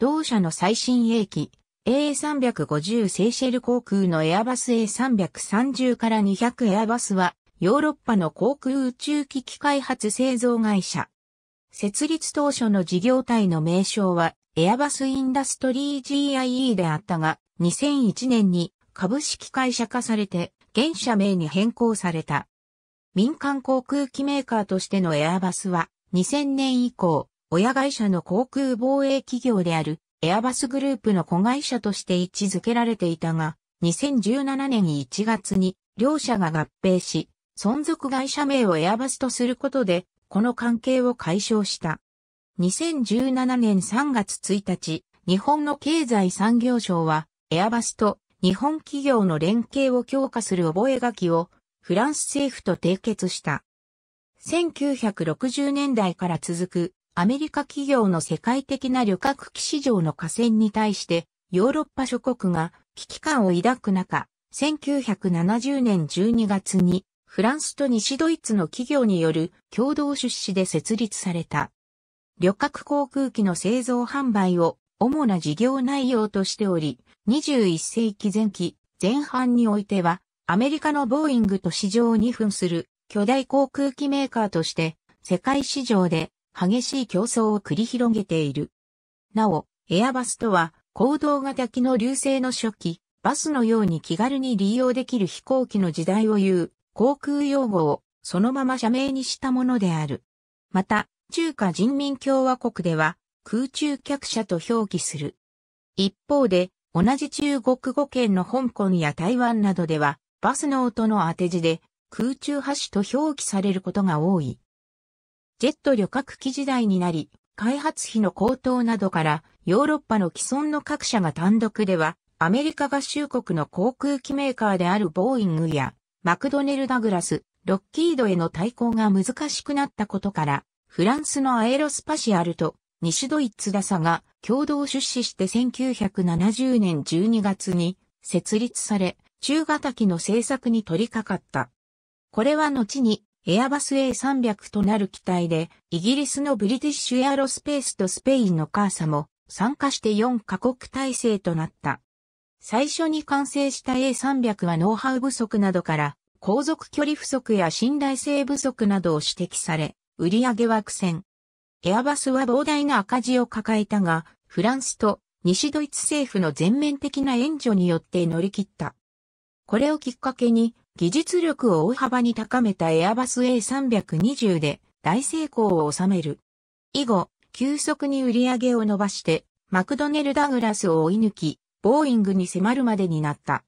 同社の最新鋭機 A350 セーシェル航空のエアバス A330 から200エアバスはヨーロッパの航空宇宙機器開発製造会社。設立当初の事業体の名称はエアバスインダストリー GIE であったが2001年に株式会社化されて現社名に変更された。民間航空機メーカーとしてのエアバスは2000年以降親会社の航空防衛企業であるエアバスグループの子会社として位置づけられていたが、2017年1月に両社が合併し、存続会社名をエアバスとすることで、この関係を解消した。2017年3月1日、日本の経済産業省は、エアバスと日本企業の連携を強化する覚書をフランス政府と締結した。1960年代から続くアメリカ企業の世界的な旅客機市場の河川に対して、ヨーロッパ諸国が危機感を抱く中、1970年12月にフランスと西ドイツの企業による共同出資で設立された。旅客航空機の製造販売を主な事業内容としており、21世紀前期前半においては、アメリカのボーイングと市場に分する巨大航空機メーカーとして、世界市場で激しい競争を繰り広げている。なお、エアバスとは、行動型機の流星の初期、バスのように気軽に利用できる飛行機の時代を言う、航空用語をそのまま社名にしたものである。また、中華人民共和国では、空中客車と表記する。一方で、同じ中国語圏の香港や台湾などでは、バスの音の当て字で、空中橋と表記されることが多い。ジェット旅客機時代になり、開発費の高騰などから、ヨーロッパの既存の各社が単独では、アメリカ合衆国の航空機メーカーであるボーイングや、マクドネル・ダグラス、ロッキードへの対抗が難しくなったことから、フランスのアエロスパシアルと西ドイツダサが共同出資して1970年12月に設立され、中型機の製作に取り掛かった。これは後にエアバス A300 となる機体で、イギリスのブリティッシュエアロスペースとスペインのカーサも参加して4カ国体制となった。最初に完成した A300 はノウハウ不足などから、航続距離不足や信頼性不足などを指摘され、売り上げは苦戦。エアバスは膨大な赤字を抱えたが、フランスと西ドイツ政府の全面的な援助によって乗り切った。これをきっかけに技術力を大幅に高めたエアバス A320 で大成功を収める。以後、急速に売り上げを伸ばして、マクドネル・ダグラスを追い抜き、ボーイングに迫るまでになった。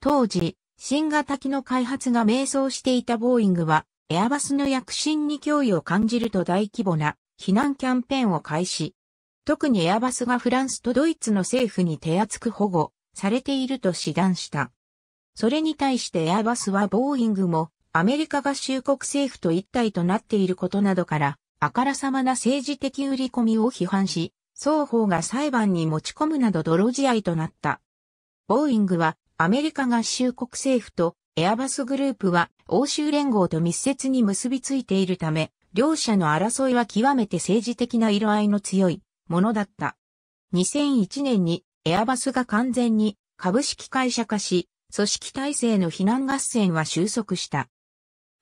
当時、新型機の開発が迷走していたボーイングは、エアバスの躍進に脅威を感じると大規模な避難キャンペーンを開始。特にエアバスがフランスとドイツの政府に手厚く保護されていると指断した。それに対してエアバスはボーイングもアメリカ合衆国政府と一体となっていることなどから、あからさまな政治的売り込みを批判し、双方が裁判に持ち込むなど泥仕合となった。ボーイングはアメリカ合衆国政府とエアバスグループは欧州連合と密接に結びついているため、両者の争いは極めて政治的な色合いの強いものだった。2001年にエアバスが完全に株式会社化し、組織体制の避難合戦は収束した。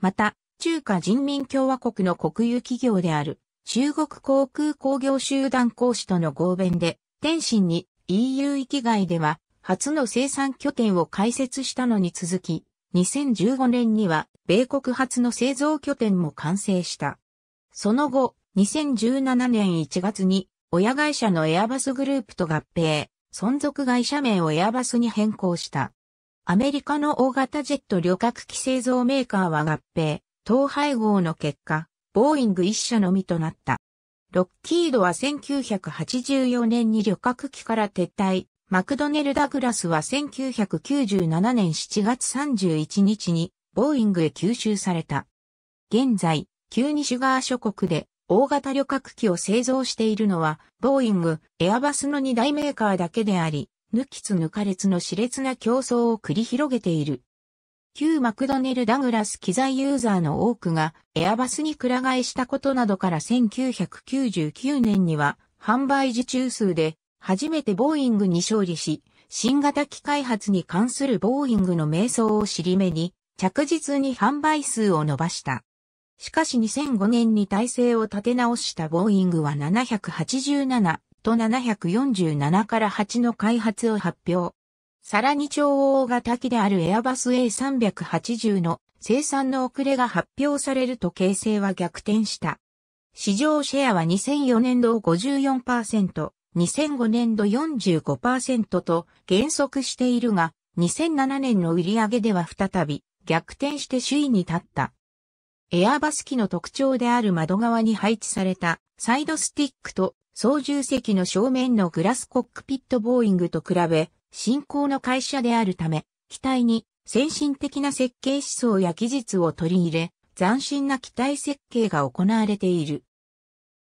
また、中華人民共和国の国有企業である中国航空工業集団講師との合弁で、天津に EU 域外では初の生産拠点を開設したのに続き、2015年には米国初の製造拠点も完成した。その後、2017年1月に親会社のエアバスグループと合併、存続会社名をエアバスに変更した。アメリカの大型ジェット旅客機製造メーカーは合併、統廃合の結果、ボーイング一社のみとなった。ロッキードは1984年に旅客機から撤退、マクドネル・ダグラスは1997年7月31日にボーイングへ吸収された。現在、旧西側諸国で大型旅客機を製造しているのは、ボーイング、エアバスの2大メーカーだけであり、抜きつ抜かれつの熾烈な競争を繰り広げている。旧マクドネル・ダグラス機材ユーザーの多くがエアバスにくら替えしたことなどから1999年には販売時中数で初めてボーイングに勝利し、新型機開発に関するボーイングの瞑想を尻目に着実に販売数を伸ばした。しかし2005年に体制を立て直したボーイングは787、ト747から8の開発を発表。さらに超大型機であるエアバス A380 の生産の遅れが発表されると形勢は逆転した。市場シェアは2004年度54%、2005年度45%と減速しているが、2007年の売上では再び逆転して首位に立った。エアバス機の特徴である窓側に配置されたサイドスティックと操縦席の正面のグラスコックピットボーイングと比べ、新興の会社であるため、機体に先進的な設計思想や技術を取り入れ、斬新な機体設計が行われている。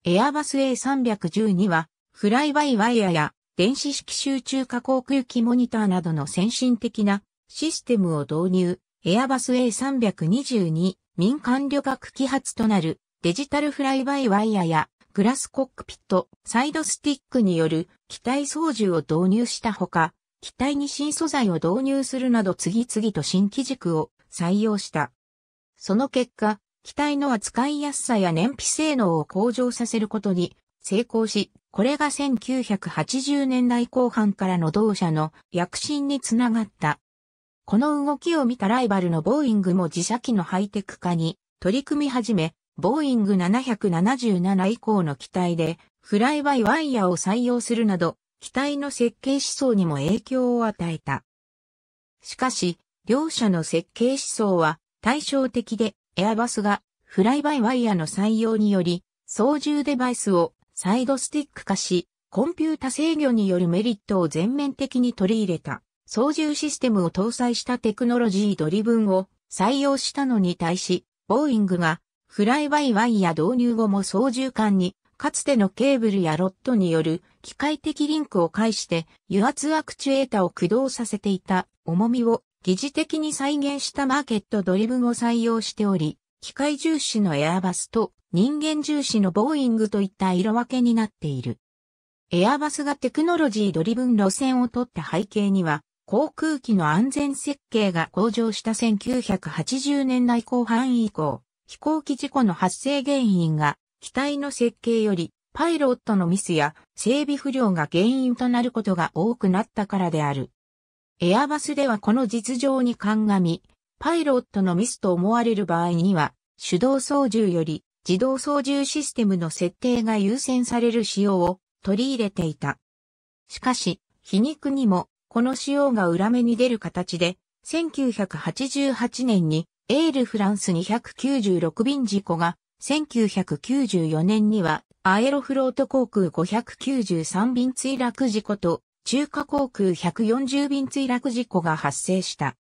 エアバス a 3 1 2は、フライバイワイヤや電子式集中加工空気モニターなどの先進的なシステムを導入。エアバス A322 民間旅客機発となるデジタルフライバイワイヤやグラスコックピット、サイドスティックによる機体操縦を導入したほか、機体に新素材を導入するなど次々と新機軸を採用した。その結果、機体の扱いやすさや燃費性能を向上させることに成功し、これが1980年代後半からの同社の躍進につながった。この動きを見たライバルのボーイングも自社機のハイテク化に取り組み始め、ボーイング777以降の機体で、フライバイワイヤーを採用するなど、機体の設計思想にも影響を与えた。しかし、両者の設計思想は対照的で、エアバスがフライバイワイヤーの採用により、操縦デバイスをサイドスティック化し、コンピュータ制御によるメリットを全面的に取り入れた、操縦システムを搭載したテクノロジードリブンを採用したのに対し、ボーイングがフライバイワイヤ導入後も操縦艦に、かつてのケーブルやロットによる機械的リンクを介して油圧アクチュエータを駆動させていた重みを疑似的に再現したマーケットドリブンを採用しており、機械重視のエアバスと人間重視のボーイングといった色分けになっている。エアバスがテクノロジードリブン路線を取った背景には、航空機の安全設計が向上した1980年代後半以降、飛行機事故の発生原因が機体の設計よりパイロットのミスや整備不良が原因となることが多くなったからである。エアバスではこの実情に鑑み、パイロットのミスと思われる場合には、手動操縦より自動操縦システムの設定が優先される仕様を取り入れていた。しかし、皮肉にも、この仕様が裏目に出る形で、1988年にエールフランス296便事故が、1994年には、アエロフロート航空593便墜落事故と、中華航空140便墜落事故が発生した。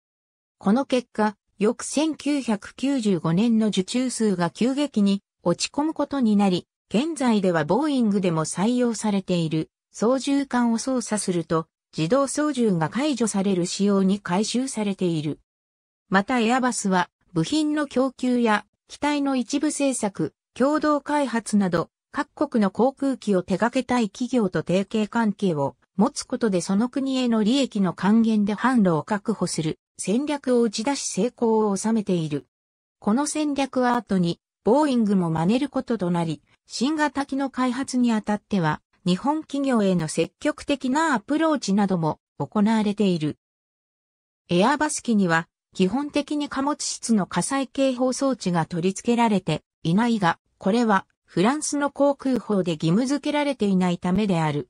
この結果、翌1995年の受注数が急激に落ち込むことになり、現在ではボーイングでも採用されている操縦艦を操作すると自動操縦が解除される仕様に改修されている。またエアバスは部品の供給や機体の一部製作、共同開発など各国の航空機を手掛けたい企業と提携関係を持つことでその国への利益の還元で販路を確保する戦略を打ち出し成功を収めている。この戦略は後にボーイングも真似ることとなり、新型機の開発にあたっては日本企業への積極的なアプローチなども行われている。エアバス機には基本的に貨物室の火災警報装置が取り付けられていないが、これはフランスの航空法で義務付けられていないためである。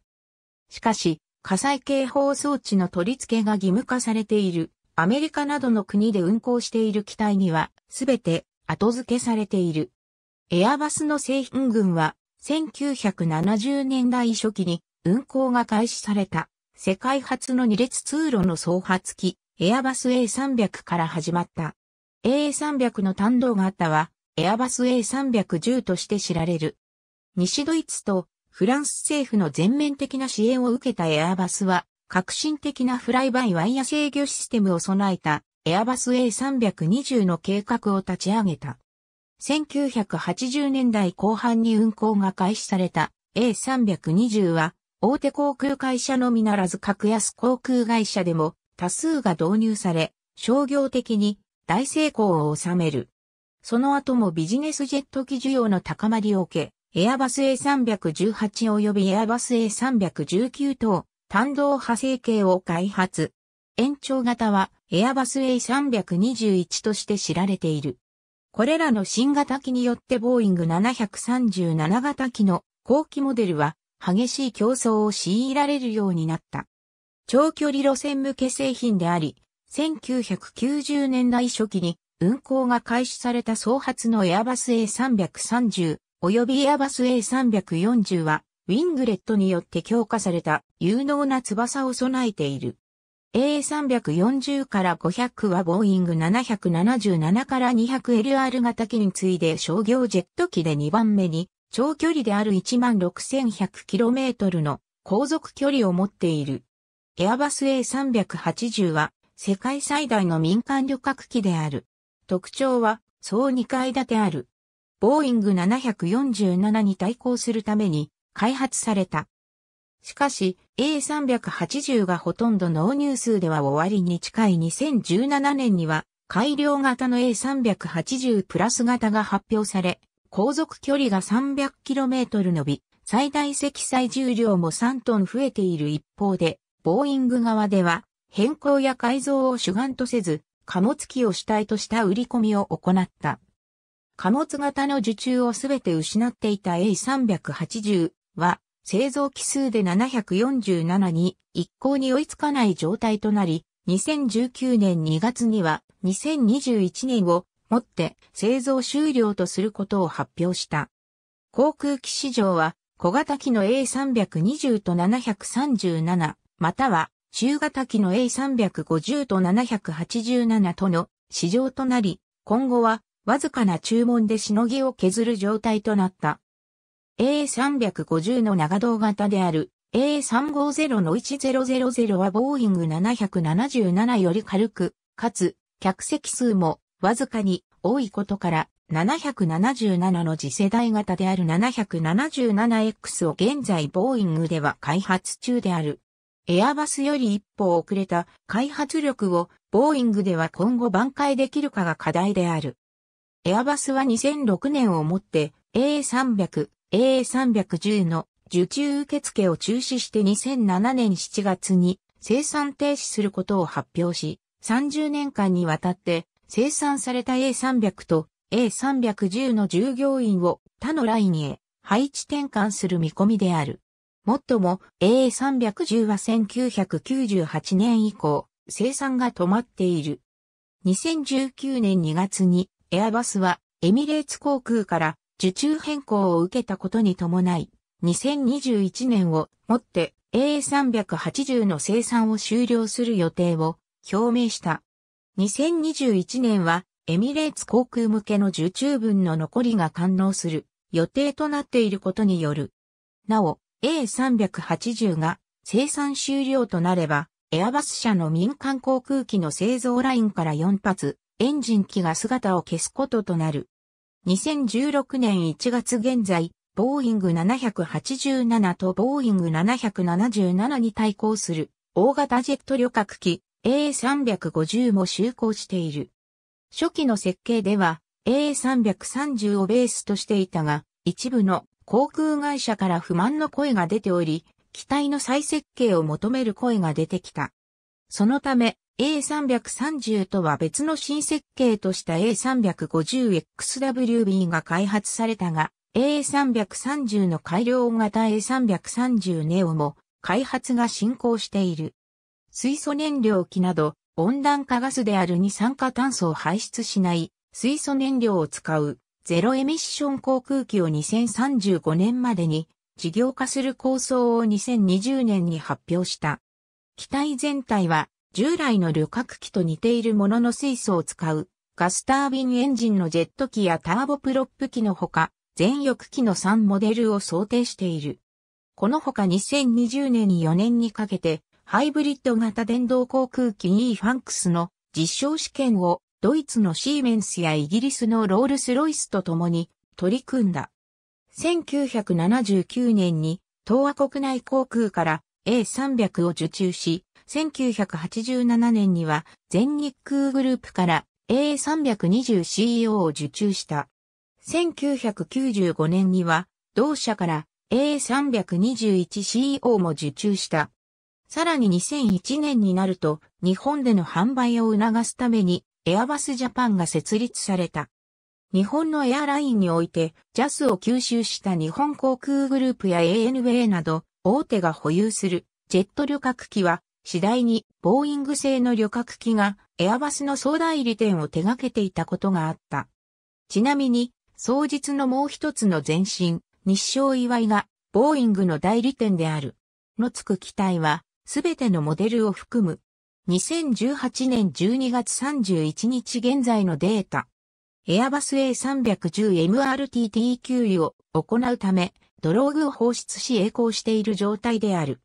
しかし、火災警報装置の取り付けが義務化されているアメリカなどの国で運航している機体には、すべて後付けされている。エアバスの製品群は、1970年代初期に運航が開始された、世界初の2列通路の総発機、エアバス A300 から始まった。A300 の単当があったは、エアバス A310 として知られる。西ドイツとフランス政府の全面的な支援を受けたエアバスは、革新的なフライバイワイヤ制御システムを備えたエアバス A320 の計画を立ち上げた。1980年代後半に運行が開始された A320 は、大手航空会社のみならず格安航空会社でも多数が導入され、商業的に大成功を収める。その後もビジネスジェット機需要の高まりを受け、エアバス A318 及びエアバス A319 等、単動派生系を開発。延長型はエアバス A321 として知られている。これらの新型機によってボーイング737型機の後期モデルは激しい競争を強いられるようになった。長距離路線向け製品であり、1990年代初期に運行が開始された総発のエアバス A330 及びエアバス A340 は、ウィングレットによって強化された有能な翼を備えている。A340 から500はボーイング777から 200LR 型機に次いで商業ジェット機で2番目に長距離である 16,100km の航続距離を持っている。エアバス A380 は世界最大の民間旅客機である。特徴は総2階建てある。ボーイング747に対抗するために開発された。しかし A380 がほとんど納入数では終わりに近い2017年には改良型の A380 プラス型が発表され、航続距離が 300km 伸び、最大積載重量も3トン増えている一方で、ボーイング側では、変更や改造を主眼とせず、貨物機を主体とした売り込みを行った。貨物型の受注をすべて失っていた A380 は、製造機数で747に一向に追いつかない状態となり、2019年2月には2021年をもって製造終了とすることを発表した。航空機市場は小型機の A320 と737、または中型機の A350 と787との市場となり、今後はわずかな注文でしのぎを削る状態となった。A350 の長胴型である A350 の1000はボーイング777より軽く、かつ客席数もわずかに多いことから777の次世代型である 777X を現在ボーイングでは開発中である。エアバスより一歩遅れた開発力をボーイングでは今後挽回できるかが課題である。エアバスは2006年をもって A300、A310 の受注受付を中止して2007年7月に生産停止することを発表し、30年間にわたって生産された A300 と A310 の従業員を他のラインへ配置転換する見込みである。もっとも AA310 は1998年以降、生産が止まっている。2019年2月にエアバスはエミレーツ航空から受注変更を受けたことに伴い、2021年をもって AA380 の生産を終了する予定を表明した。2021年はエミレーツ航空向けの受注分の残りが完納する予定となっていることによる。なお、A380 が生産終了となれば、エアバス社の民間航空機の製造ラインから4発、エンジン機が姿を消すこととなる。2016年1月現在、ボーイング787とボーイング777に対抗する大型ジェット旅客機 A350 も就航している。初期の設計では A330 をベースとしていたが、一部の航空会社から不満の声が出ており、機体の再設計を求める声が出てきた。そのため A330 とは別の新設計とした A350XWB が開発されたが、A330 の改良型 A330 n e o も開発が進行している。水素燃料機など温暖化ガスである二酸化炭素を排出しない水素燃料を使うゼロエミッション航空機を2035年までに事業化する構想を2020年に発表した。機体全体は従来の旅客機と似ているものの水素を使うガスタービンエンジンのジェット機やターボプロップ機のほか全翼機の3モデルを想定している。このほか2020年に4年にかけてハイブリッド型電動航空機 e ファンクスの実証試験をドイツのシーメンスやイギリスのロールスロイスと共に取り組んだ。1979年に東亜国内航空から A300 を受注し、1987年には全日空グループから A320CEO を受注した。1995年には同社から A321CO e も受注した。さらに2001年になると日本での販売を促すためにエアバスジャパンが設立された。日本のエアラインにおいて JAS を吸収した日本航空グループや ANA など大手が保有するジェット旅客機は次第にボーイング製の旅客機がエアバスの総代理店を手掛けていたことがあった。ちなみに、双日のもう一つの前身、日照祝いがボーイングの代理店である。のつく機体は、すべてのモデルを含む2018年12月31日現在のデータ。エアバス A310MRTT 給油を行うため、ドローグを放出し栄光している状態である。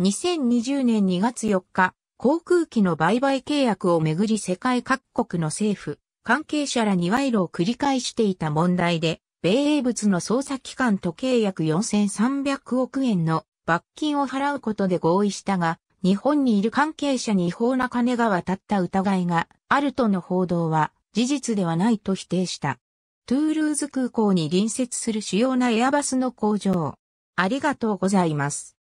2020年2月4日、航空機の売買契約をめぐり世界各国の政府、関係者らに賄賂を繰り返していた問題で、米英物の捜査機関と契約4300億円の罰金を払うことで合意したが、日本にいる関係者に違法な金が渡った疑いがあるとの報道は事実ではないと否定した。トゥールーズ空港に隣接する主要なエアバスの工場。ありがとうございます。